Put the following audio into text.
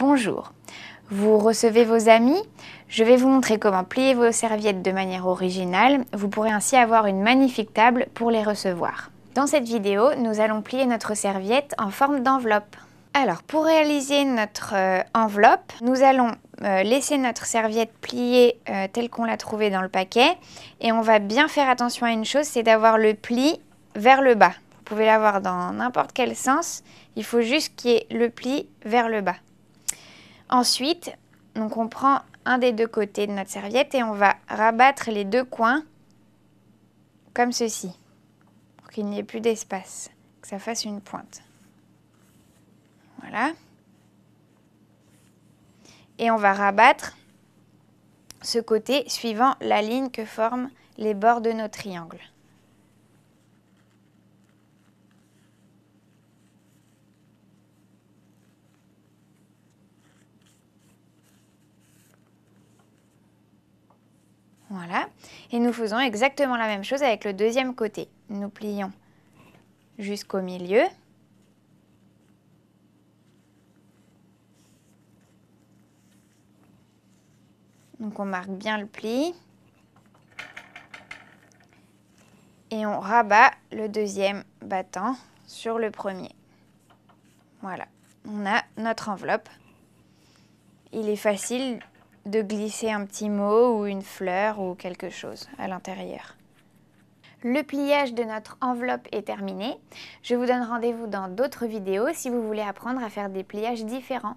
Bonjour, vous recevez vos amis Je vais vous montrer comment plier vos serviettes de manière originale. Vous pourrez ainsi avoir une magnifique table pour les recevoir. Dans cette vidéo, nous allons plier notre serviette en forme d'enveloppe. Alors, pour réaliser notre euh, enveloppe, nous allons euh, laisser notre serviette pliée euh, telle qu'on l'a trouvée dans le paquet. Et on va bien faire attention à une chose, c'est d'avoir le pli vers le bas. Vous pouvez l'avoir dans n'importe quel sens, il faut juste qu'il y ait le pli vers le bas. Ensuite, on prend un des deux côtés de notre serviette et on va rabattre les deux coins comme ceci, pour qu'il n'y ait plus d'espace, que ça fasse une pointe. Voilà. Et on va rabattre ce côté suivant la ligne que forment les bords de nos triangles. Voilà. Et nous faisons exactement la même chose avec le deuxième côté. Nous plions jusqu'au milieu. Donc on marque bien le pli. Et on rabat le deuxième battant sur le premier. Voilà, on a notre enveloppe. Il est facile de glisser un petit mot ou une fleur ou quelque chose à l'intérieur. Le pliage de notre enveloppe est terminé. Je vous donne rendez-vous dans d'autres vidéos si vous voulez apprendre à faire des pliages différents.